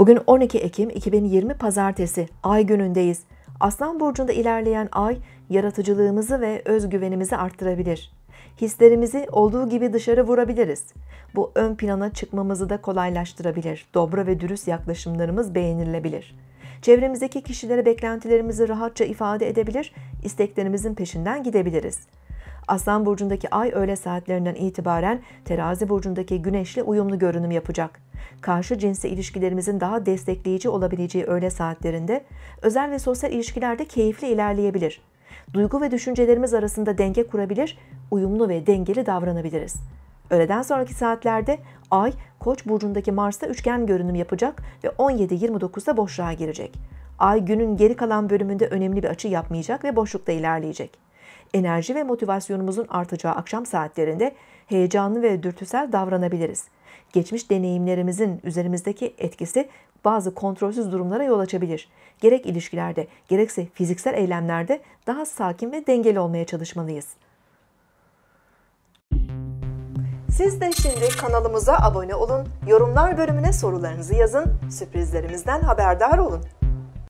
Bugün 12 Ekim 2020 Pazartesi, ay günündeyiz. Aslan burcunda ilerleyen ay yaratıcılığımızı ve özgüvenimizi arttırabilir. Hislerimizi olduğu gibi dışarı vurabiliriz. Bu ön plana çıkmamızı da kolaylaştırabilir. Dobra ve dürüst yaklaşımlarımız beğenilebilir. Çevremizdeki kişilere beklentilerimizi rahatça ifade edebilir, isteklerimizin peşinden gidebiliriz. Aslan burcundaki ay öğle saatlerinden itibaren terazi burcundaki güneşle uyumlu görünüm yapacak karşı cinsle ilişkilerimizin daha destekleyici olabileceği öğle saatlerinde özel ve sosyal ilişkilerde keyifli ilerleyebilir. Duygu ve düşüncelerimiz arasında denge kurabilir, uyumlu ve dengeli davranabiliriz. Öğleden sonraki saatlerde Ay, Koç burcundaki Mars'ta üçgen görünüm yapacak ve 17-29'da boşluğa girecek. Ay günün geri kalan bölümünde önemli bir açı yapmayacak ve boşlukta ilerleyecek enerji ve motivasyonumuzun artacağı akşam saatlerinde heyecanlı ve dürtüsel davranabiliriz. Geçmiş deneyimlerimizin üzerimizdeki etkisi bazı kontrolsüz durumlara yol açabilir. Gerek ilişkilerde, gerekse fiziksel eylemlerde daha sakin ve dengeli olmaya çalışmalıyız. Siz de şimdi kanalımıza abone olun, yorumlar bölümüne sorularınızı yazın, sürprizlerimizden haberdar olun.